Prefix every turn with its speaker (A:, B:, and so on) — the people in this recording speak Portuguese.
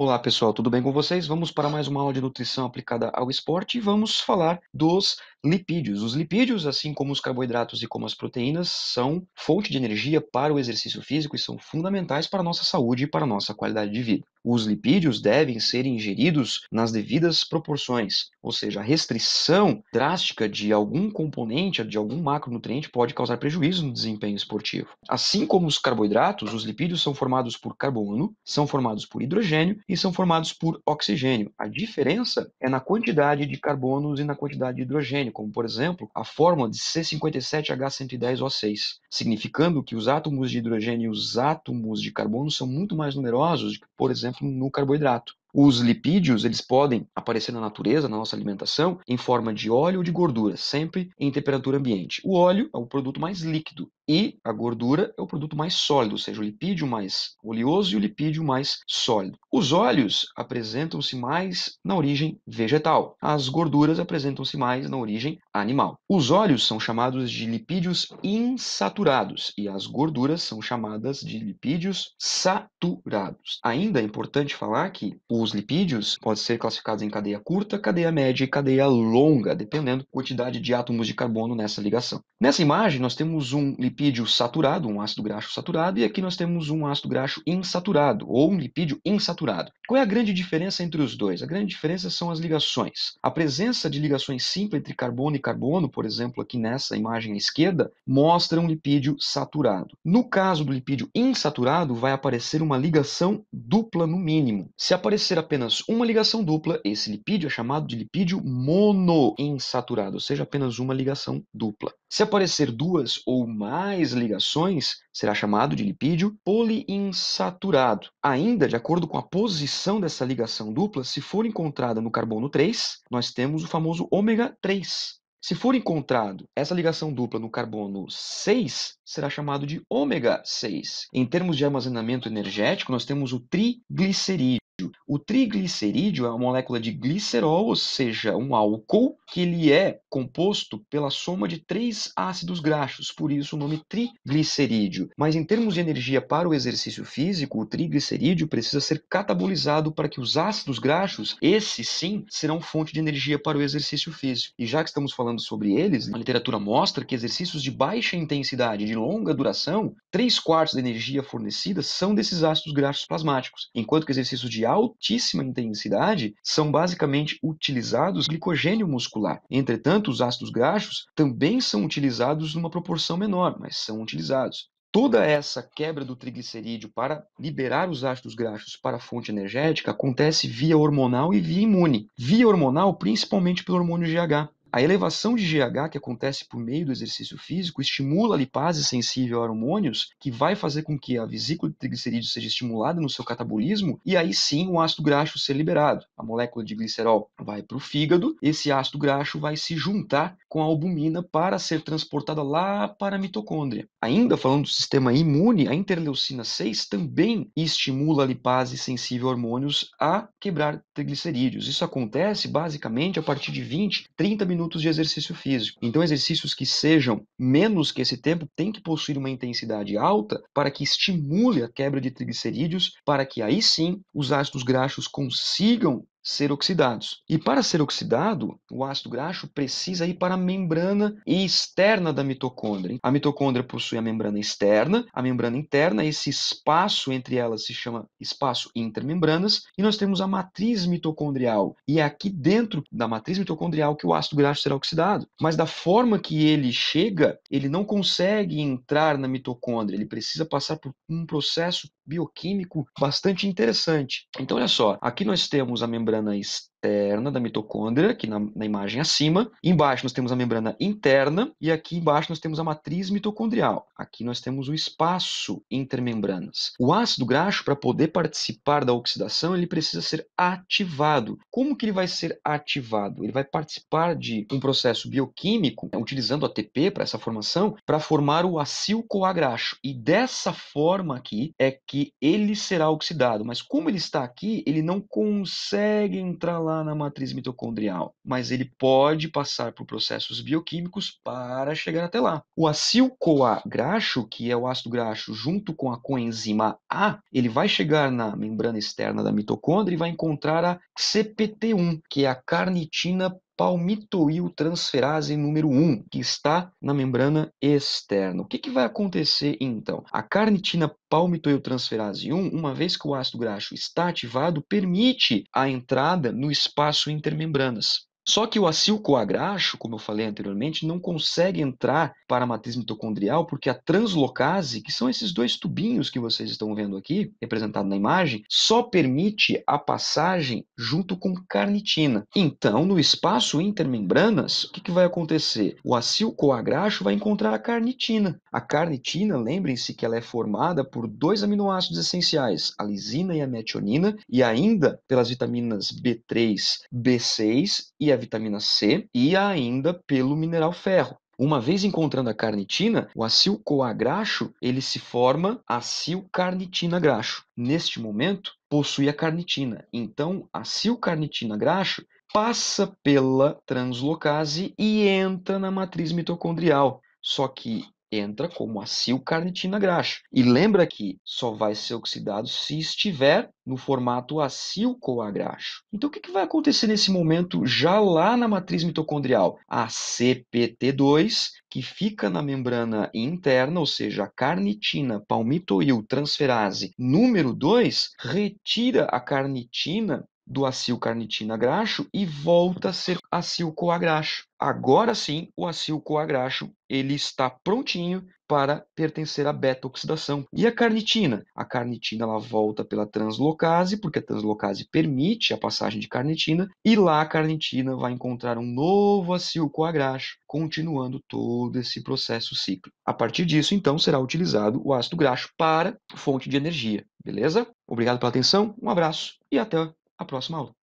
A: Olá pessoal, tudo bem com vocês? Vamos para mais uma aula de nutrição aplicada ao esporte e vamos falar dos lipídios. Os lipídios, assim como os carboidratos e como as proteínas, são fonte de energia para o exercício físico e são fundamentais para a nossa saúde e para a nossa qualidade de vida. Os lipídios devem ser ingeridos nas devidas proporções. Ou seja, a restrição drástica de algum componente, de algum macronutriente, pode causar prejuízo no desempenho esportivo. Assim como os carboidratos, os lipídios são formados por carbono, são formados por hidrogênio e são formados por oxigênio. A diferença é na quantidade de carbonos e na quantidade de hidrogênio, como por exemplo a fórmula de C57H110O6, significando que os átomos de hidrogênio e os átomos de carbono são muito mais numerosos, por exemplo, no carboidrato. Os lipídios, eles podem aparecer na natureza, na nossa alimentação, em forma de óleo ou de gordura, sempre em temperatura ambiente. O óleo é o produto mais líquido, e a gordura é o produto mais sólido, ou seja, o lipídio mais oleoso e o lipídio mais sólido. Os óleos apresentam-se mais na origem vegetal. As gorduras apresentam-se mais na origem animal. Os óleos são chamados de lipídios insaturados e as gorduras são chamadas de lipídios saturados. Ainda é importante falar que os lipídios podem ser classificados em cadeia curta, cadeia média e cadeia longa, dependendo da quantidade de átomos de carbono nessa ligação. Nessa imagem, nós temos um lipídio lipídio saturado, um ácido graxo saturado, e aqui nós temos um ácido graxo insaturado, ou um lipídio insaturado. Qual é a grande diferença entre os dois? A grande diferença são as ligações. A presença de ligações simples entre carbono e carbono, por exemplo, aqui nessa imagem à esquerda, mostra um lipídio saturado. No caso do lipídio insaturado, vai aparecer uma ligação dupla no mínimo. Se aparecer apenas uma ligação dupla, esse lipídio é chamado de lipídio monoinsaturado, ou seja, apenas uma ligação dupla. Se aparecer duas ou mais, tais ligações será chamado de lipídio poliinsaturado. Ainda, de acordo com a posição dessa ligação dupla, se for encontrada no carbono 3, nós temos o famoso ômega 3. Se for encontrado essa ligação dupla no carbono 6, será chamado de ômega 6. Em termos de armazenamento energético, nós temos o triglicerídeo. O triglicerídeo é uma molécula de glicerol, ou seja, um álcool, que ele é composto pela soma de três ácidos graxos, por isso o nome triglicerídeo. Mas em termos de energia para o exercício físico, o triglicerídeo precisa ser catabolizado para que os ácidos graxos, esse sim, serão fonte de energia para o exercício físico. E já que estamos falando sobre eles, a literatura mostra que exercícios de baixa intensidade, de longa duração, 3 quartos da energia fornecida são desses ácidos graxos plasmáticos, enquanto que exercícios de altíssima intensidade são basicamente utilizados glicogênio muscular. Entretanto, os ácidos graxos também são utilizados numa proporção menor, mas são utilizados. Toda essa quebra do triglicerídeo para liberar os ácidos graxos para a fonte energética acontece via hormonal e via imune. Via hormonal, principalmente pelo hormônio GH. A elevação de GH, que acontece por meio do exercício físico, estimula a lipase sensível a hormônios, que vai fazer com que a vesícula de triglicerídeos seja estimulada no seu catabolismo, e aí sim o ácido graxo ser liberado. A molécula de glicerol vai para o fígado, esse ácido graxo vai se juntar com a albumina para ser transportada lá para a mitocôndria. Ainda falando do sistema imune, a interleucina 6 também estimula a lipase sensível a hormônios a quebrar triglicerídeos. Isso acontece basicamente a partir de 20, 30 minutos minutos de exercício físico. Então, exercícios que sejam menos que esse tempo têm que possuir uma intensidade alta para que estimule a quebra de triglicerídeos, para que aí sim os ácidos graxos consigam ser oxidados. E para ser oxidado, o ácido graxo precisa ir para a membrana externa da mitocôndria. A mitocôndria possui a membrana externa, a membrana interna, esse espaço entre elas se chama espaço intermembranas, e nós temos a matriz mitocondrial. E é aqui dentro da matriz mitocondrial que o ácido graxo será oxidado. Mas da forma que ele chega, ele não consegue entrar na mitocôndria, ele precisa passar por um processo bioquímico bastante interessante. Então, olha só, aqui nós temos a membrana externa externa da mitocôndria, aqui na, na, imagem acima. Embaixo nós temos a membrana interna e aqui embaixo nós temos a matriz mitocondrial. Aqui nós temos o espaço intermembranas. O ácido graxo, para poder participar da oxidação, ele precisa ser ativado. Como que ele vai ser ativado? Ele vai participar de um processo bioquímico, né, utilizando ATP para essa formação, para formar o acil-CoA graxo. E dessa forma aqui é que ele será oxidado. Mas como ele está aqui, ele não consegue entrar lá lá na matriz mitocondrial, mas ele pode passar por processos bioquímicos para chegar até lá. O acil-CoA graxo, que é o ácido graxo junto com a coenzima A, ele vai chegar na membrana externa da mitocôndria e vai encontrar a CPT1, que é a carnitina palmitoil transferase número 1, que está na membrana externa. O que, que vai acontecer então? A carnitina palmitoil transferase 1, uma vez que o ácido graxo está ativado, permite a entrada no espaço intermembranas. Só que o acil graxo, como eu falei anteriormente, não consegue entrar para a matriz mitocondrial porque a translocase, que são esses dois tubinhos que vocês estão vendo aqui, representado na imagem, só permite a passagem junto com carnitina. Então, no espaço intermembranas, o que, que vai acontecer? O acil coagraxo vai encontrar a carnitina. A carnitina, lembrem-se que ela é formada por dois aminoácidos essenciais, a lisina e a metionina, e ainda pelas vitaminas B3, B6 e a vitamina C, e ainda pelo mineral ferro. Uma vez encontrando a carnitina, o acil-CoA graxo ele se forma acil-carnitina graxo. Neste momento, possui a carnitina. Então, acil-carnitina graxo passa pela translocase e entra na matriz mitocondrial. Só que entra como carnitina graxa. E lembra que só vai ser oxidado se estiver no formato acil-CoA graxo. Então o que, que vai acontecer nesse momento já lá na matriz mitocondrial? A CPT2, que fica na membrana interna, ou seja, a carnitina palmitoil transferase número 2, retira a carnitina do carnitina graxo e volta a ser acil-CoA graxo. Agora sim, o acil-CoA graxo ele está prontinho para pertencer à beta-oxidação. E a carnitina? A carnitina ela volta pela translocase, porque a translocase permite a passagem de carnitina, e lá a carnitina vai encontrar um novo acil-CoA graxo, continuando todo esse processo ciclo. A partir disso, então, será utilizado o ácido graxo para fonte de energia, beleza? Obrigado pela atenção, um abraço e até a próxima aula.